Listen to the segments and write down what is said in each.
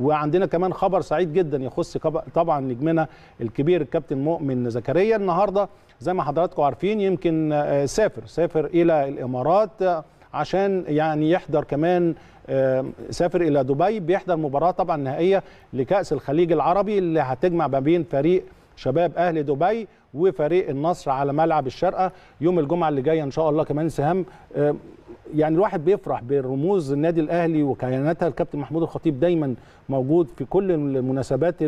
وعندنا كمان خبر سعيد جدا يخص طبعا نجمنا الكبير الكابتن مؤمن زكريا النهارده زي ما حضراتكم عارفين يمكن آه، سافر سافر الى الامارات آه، عشان يعني يحضر كمان آه، سافر الى دبي بيحضر مباراه طبعا نهائيه لكاس الخليج العربي اللي هتجمع ما بين فريق شباب اهل دبي وفريق النصر على ملعب الشارقه يوم الجمعه اللي جايه ان شاء الله كمان سهام يعني الواحد بيفرح برموز النادي الاهلي وكياناتها الكابتن محمود الخطيب دايما موجود في كل المناسبات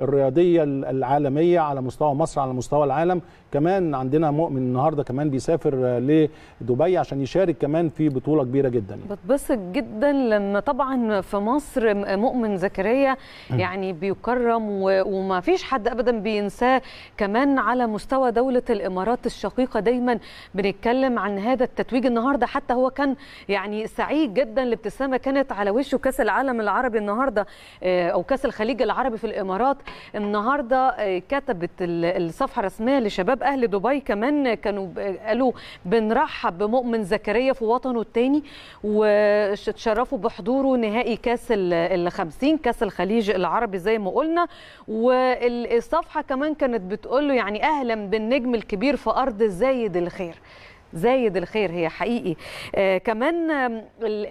الرياضيه العالميه على مستوى مصر على مستوى العالم كمان عندنا مؤمن النهارده كمان بيسافر آه، لدبي عشان يشارك كمان في بطوله كبيره جدا بتبسط جدا لما طبعا في مصر مؤمن زكريا يعني بيكرم وما فيش حد ابدا بينساه كمان على مستوى دوله الامارات الشقيقه دايما بنتكلم عن هذا التتويج النهارده حتى هو كان يعني سعيد جدا الابتسامه كانت على وشه كاس العالم العربي النهارده آه، او كاس الخليج العربي في الامارات النهارده آه، كتبت الصفحه الرسميه لشباب اهل دبي كمان كانوا قالوا بنرحب بمؤمن زكريا في وطنه الثاني وتشرفوا بحضوره نهائي كاس ال 50 كاس الخليج العربي زي ما قلنا والصفحه كمان كانت بتقول له يعني اهلا بالنجم الكبير في ارض زايد الخير زايد الخير هي حقيقي آه كمان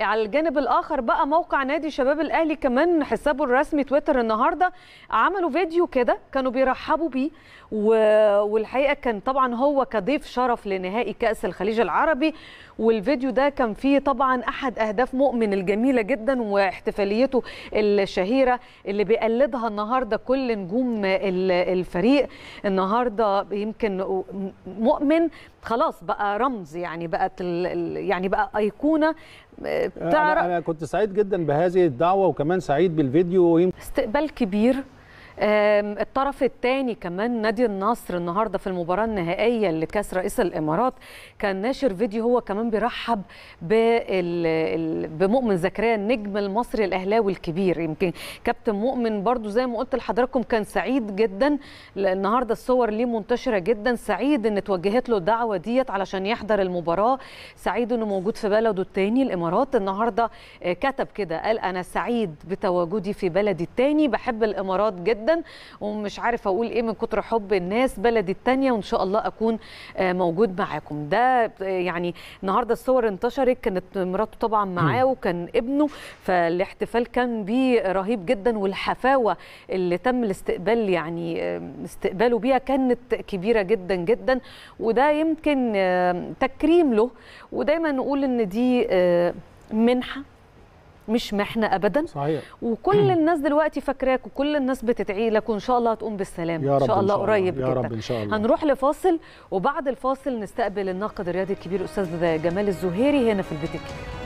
على الجانب الاخر بقى موقع نادي شباب الاهلي كمان حسابه الرسمي تويتر النهارده عملوا فيديو كده كانوا بيرحبوا بيه والحقيقه كان طبعا هو كضيف شرف لنهائي كاس الخليج العربي والفيديو ده كان فيه طبعا احد اهداف مؤمن الجميله جدا واحتفاليته الشهيره اللي بيقلدها النهارده كل نجوم الفريق النهارده يمكن مؤمن خلاص بقى رمز يعني بقت يعني بقى ايقونه آه، تعرف أنا, انا كنت سعيد جدا بهذه الدعوه وكمان سعيد بالفيديو استقبال كبير الطرف الثاني كمان نادي النصر النهارده في المباراه النهائيه لكاس رئيس الامارات كان ناشر فيديو هو كمان بيرحب بمؤمن زكريا النجم المصري الاهلاوي الكبير يمكن كابتن مؤمن برضو زي ما قلت لحضراتكم كان سعيد جدا النهارده الصور ليه منتشره جدا سعيد ان اتوجهت له الدعوه ديت علشان يحضر المباراه سعيد انه موجود في بلده الثاني الامارات النهارده آه، كتب كده قال انا سعيد بتواجدي في بلدي الثاني بحب الامارات جدا جدا ومش عارف اقول ايه من كتر حب الناس بلدي التانية وان شاء الله اكون آه، موجود معاكم ده آه، يعني النهارده الصور انتشرت كانت مراته طبعا معاه وكان ابنه فالاحتفال كان بيه رهيب جدا والحفاوه اللي تم الاستقبال يعني آه، استقباله بيها كانت كبيره جدا جدا وده يمكن تكريم له ودايما نقول ان دي منحه مش محنه ابدا صحيح وكل الناس دلوقتي فاكراك وكل الناس بتدعي لك وان شاء الله هتقوم بالسلام يا رب ان شاء الله قريب يا جدا رب إن شاء الله. هنروح لفاصل وبعد الفاصل نستقبل الناقد الرياضي الكبير استاذ جمال الزهيري هنا في البيت الكبير